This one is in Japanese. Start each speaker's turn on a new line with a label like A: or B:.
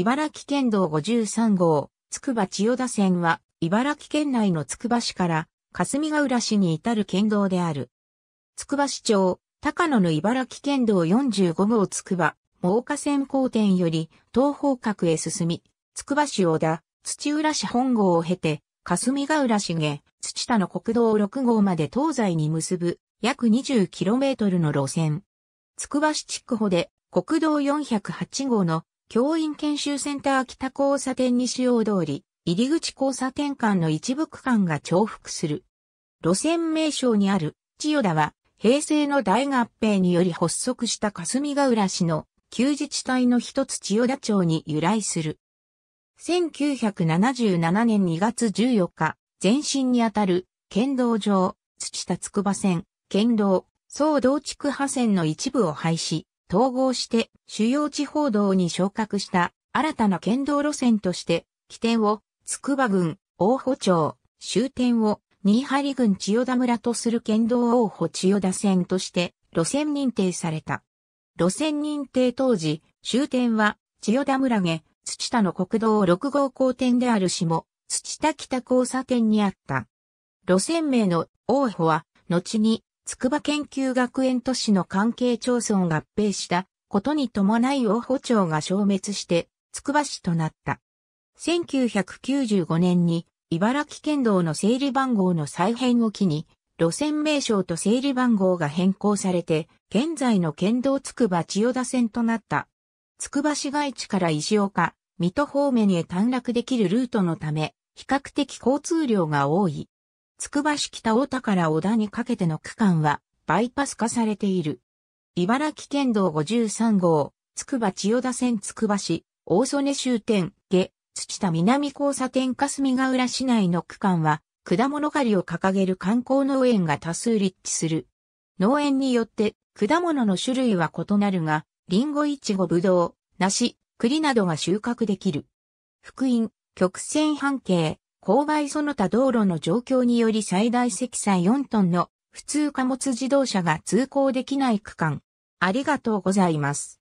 A: 茨城県道53号、つくば千代田線は、茨城県内のつくば市から、霞ヶ浦市に至る県道である。つくば市長、高野の茨城県道45号つくば、真岡線交点より東方角へ進み、つくば市小田、土浦市本郷を経て、霞ヶ浦市下、土田の国道6号まで東西に結ぶ、約 20km の路線。つくば市地区保で、国道408号の教員研修センター北交差点西大通り、入り口交差点間の一部区間が重複する。路線名称にある、千代田は、平成の大合併により発足した霞ヶ浦市の旧自治体の一つ千代田町に由来する。1977年2月14日、前身にあたる、県道上、土田筑波線、県道、総道地区派線の一部を廃止、統合して主要地方道に昇格した新たな県道路線として、起点を筑波郡大保町、終点を新張郡千代田村とする県道大保千代田線として路線認定された。路線認定当時、終点は千代田村下、土田の国道6号交点である下、土田北交差点にあった。路線名の大保は、後に筑波研究学園都市の関係町村合併したことに伴い大保町が消滅して筑波市となった。1995年に茨城県道の整理番号の再編を機に路線名称と整理番号が変更されて現在の県道筑波千代田線となった。筑波市街地から石岡、水戸方面へ短絡できるルートのため比較的交通量が多い。つくば市北大田から小田にかけての区間は、バイパス化されている。茨城県道53号、つくば千代田線つくば市、大曽根終点、下、土田南交差点霞ヶ浦市内の区間は、果物狩りを掲げる観光農園が多数立地する。農園によって、果物の種類は異なるが、リンゴイチゴブドウ、梨、栗などが収穫できる。福音、曲線半径、勾配その他道路の状況により最大積載4トンの普通貨物自動車が通行できない区間。ありがとうございます。